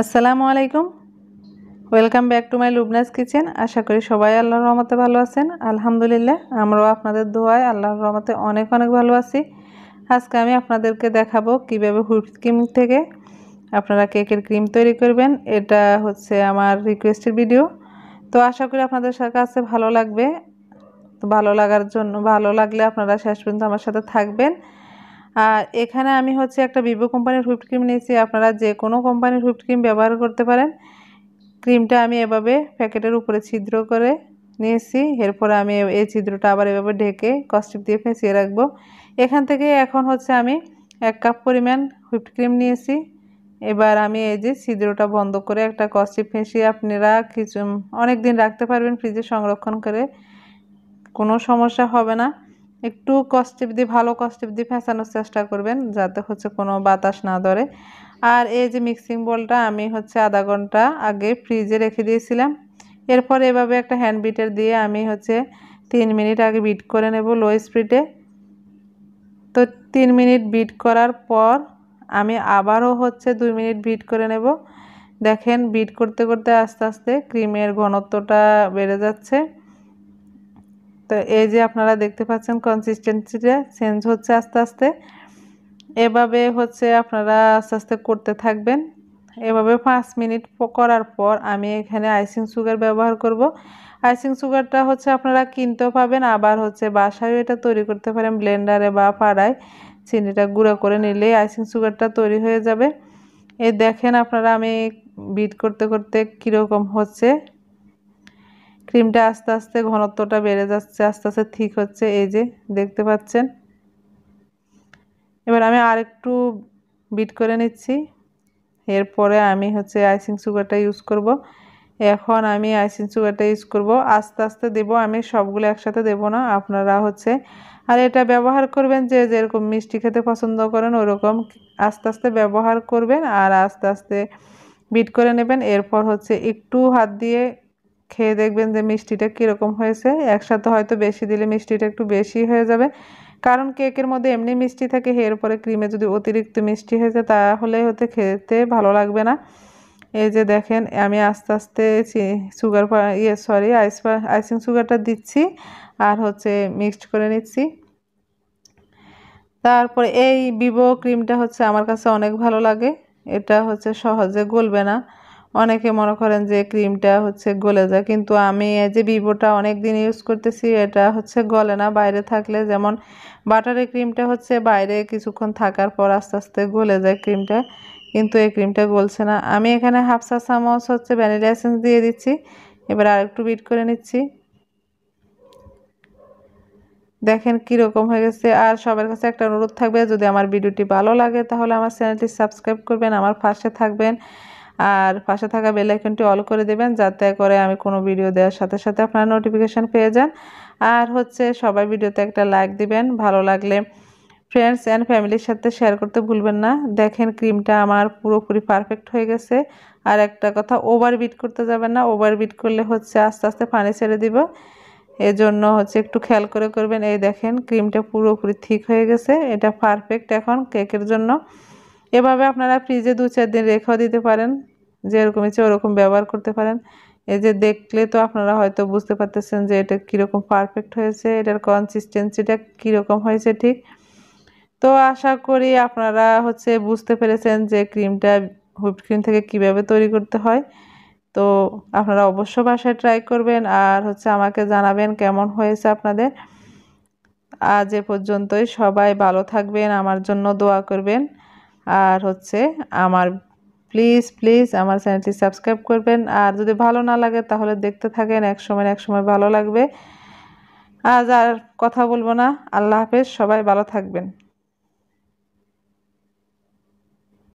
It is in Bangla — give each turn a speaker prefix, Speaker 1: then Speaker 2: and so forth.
Speaker 1: আসসালামু আলাইকুম welcome back to my Lubna's kitchen আশা করি সবাই আল্লাহর রহমতে ভালো আছেন আলহামদুলিল্লাহ আমরাও আপনাদের দোয়ায় আল্লাহর রহমতে অনেক অনেক ভালো আছি আজকে আমি আপনাদেরকে দেখাবো কীভাবে হুইপ ক্রিম থেকে আপনারা কেকের ক্রিম তৈরি করবেন এটা হচ্ছে আমার রিকোয়েস্টের ভিডিও তো আশা করি আপনাদের কাছে ভালো লাগবে তো ভালো লাগার জন্য ভালো লাগলে আপনারা শেষ পর্যন্ত আমার সাথে থাকবেন আর এখানে আমি হচ্ছে একটা ভিভো কোম্পানির হুইপড ক্রিম নিয়েছি আপনারা যে কোনো কোম্পানির হুইপড ক্রিম ব্যবহার করতে পারেন ক্রিমটা আমি এভাবে প্যাকেটের উপরে ছিদ্র করে নিয়েছি এরপরে আমি এই ছিদ্রটা আবার এভাবে ঢেকে কস্টিপ দিয়ে ফেঁসিয়ে রাখবো এখান থেকে এখন হচ্ছে আমি এক কাপ পরিমাণ হুইপড ক্রিম নিয়েছি এবার আমি এই যে ছিদ্রটা বন্ধ করে একটা কস্টিপ ফেঁসিয়ে আপনারা কিছু অনেক দিন রাখতে পারবেন ফ্রিজে সংরক্ষণ করে কোনো সমস্যা হবে না একটু কষ্টিপ দিয়ে ভালো কষ্টিপ দিয়ে ফেঁচানোর চেষ্টা করবেন যাতে হচ্ছে কোনো বাতাস না ধরে আর এই যে মিক্সিং বলটা আমি হচ্ছে আধা ঘন্টা আগে ফ্রিজে রেখে দিয়েছিলাম এরপর এভাবে একটা হ্যান্ড বিটার দিয়ে আমি হচ্ছে তিন মিনিট আগে বিট করে নেব লো স্পিডে তো তিন মিনিট বিট করার পর আমি আবারও হচ্ছে দুই মিনিট বিট করে নেব দেখেন বিট করতে করতে আস্তে আস্তে ক্রিমের ঘনত্বটা বেড়ে যাচ্ছে তো এই যে আপনারা দেখতে পাচ্ছেন কনসিস্টেন্সিটা চেঞ্জ হচ্ছে আস্তে আস্তে এভাবে হচ্ছে আপনারা আস্তে আস্তে করতে থাকবেন এভাবে পাঁচ মিনিট করার পর আমি এখানে আইসিং সুগার ব্যবহার করব আইসিং সুগারটা হচ্ছে আপনারা কিনতেও পাবেন আবার হচ্ছে বাসায়ও এটা তৈরি করতে পারেন ব্লেন্ডারে বা পাড়ায় চিনিটা গুঁড়া করে নিলে আইসিং সুগারটা তৈরি হয়ে যাবে এ দেখেন আপনারা আমি বিট করতে করতে কীরকম হচ্ছে ক্রিমটা আস্তে আস্তে ঘনত্বটা বেড়ে যাচ্ছে আস্তে আস্তে ঠিক হচ্ছে এই যে দেখতে পাচ্ছেন এবার আমি আর একটু বিট করে নিচ্ছি এরপরে আমি হচ্ছে আইসিং সুগারটা ইউজ করব। এখন আমি আইসিং সুগারটা ইউজ করব আস্তে আস্তে দেব আমি সবগুলো একসাথে দেব না আপনারা হচ্ছে আর এটা ব্যবহার করবেন যে যেরকম মিষ্টি খেতে পছন্দ করেন ওরকম আস্তে আস্তে ব্যবহার করবেন আর আস্তে আস্তে বিট করে নেবেন এরপর হচ্ছে একটু হাত দিয়ে খেয়ে দেখবেন যে মিষ্টিটা কীরকম হয়েছে একসাথে হয়তো বেশি দিলে মিষ্টিটা একটু বেশি হয়ে যাবে কারণ কেকের মধ্যে এমনি মিষ্টি থাকে পরে ক্রিমে যদি অতিরিক্ত মিষ্টি হয়ে যায় তাহলে হতে খেতে ভালো লাগবে না এই যে দেখেন আমি আস্তে আস্তে সুগার ইয়ে সরি আইস আইসিং সুগারটা দিচ্ছি আর হচ্ছে মিক্সড করে নিচ্ছি তারপর এই বিবো ক্রিমটা হচ্ছে আমার কাছে অনেক ভালো লাগে এটা হচ্ছে সহজে গলবে না অনেকে মনে করেন যে ক্রিমটা হচ্ছে গলে যায় কিন্তু আমি যে ভিভোটা অনেক দিন ইউজ করতেছি এটা হচ্ছে গলে না বাইরে থাকলে যেমন বাটারের ক্রিমটা হচ্ছে বাইরে কিছুক্ষণ থাকার পর আস্তে আস্তে গলে যায় ক্রিমটা কিন্তু এই ক্রিমটা গলছে না আমি এখানে হাফ চা চামচ হচ্ছে ভ্যানিলা এসেন্স দিয়ে দিচ্ছি এবার আরেকটু বিট করে নিচ্ছি দেখেন কীরকম হয়ে গেছে আর সবার কাছে একটা অনুরোধ থাকবে যদি আমার ভিডিওটি ভালো লাগে তাহলে আমার চ্যানেলটি সাবস্ক্রাইব করবেন আমার পাশে থাকবেন আর পাশে থাকা বেল আইকনটি অল করে দেবেন যাতে করে আমি কোনো ভিডিও দেওয়ার সাথে সাথে আপনারা নোটিফিকেশান পেয়ে যান আর হচ্ছে সবাই ভিডিওতে একটা লাইক দিবেন ভালো লাগলে ফ্রেন্ডস অ্যান্ড ফ্যামিলির সাথে শেয়ার করতে ভুলবেন না দেখেন ক্রিমটা আমার পুরোপুরি পারফেক্ট হয়ে গেছে আর একটা কথা ওভার বিট করতে যাবেন না ওভার বিট করলে হচ্ছে আস্তে আস্তে পানি ছেড়ে দিব এজন্য হচ্ছে একটু খেয়াল করে করবেন এই দেখেন ক্রিমটা পুরোপুরি ঠিক হয়ে গেছে এটা পারফেক্ট এখন কেকের জন্য এভাবে আপনারা ফ্রিজে দু চার দিন রেখেও দিতে পারেন যেরকম ইচ্ছে ওরকম ব্যবহার করতে পারেন এই যে দেখলে তো আপনারা হয়তো বুঝতে পারতেছেন যে এটা কীরকম পারফেক্ট হয়েছে এটার কনসিস্টেন্সিটা কীরকম হয়েছে ঠিক তো আশা করি আপনারা হচ্ছে বুঝতে পেরেছেন যে ক্রিমটা হুইপড ক্রিম থেকে কিভাবে তৈরি করতে হয় তো আপনারা অবশ্য বাসায় ট্রাই করবেন আর হচ্ছে আমাকে জানাবেন কেমন হয়েছে আপনাদের আজ এ পর্যন্তই সবাই ভালো থাকবেন আমার জন্য দোয়া করবেন আর হচ্ছে আমার প্লিজ প্লিজ আমার চ্যানেলটি সাবস্ক্রাইব করবেন আর যদি ভালো না লাগে তাহলে দেখতে থাকেন এক সময় এক সময় ভালো লাগবে আজ আর কথা বলবো না আল্লাহ হাফেজ সবাই ভালো থাকবেন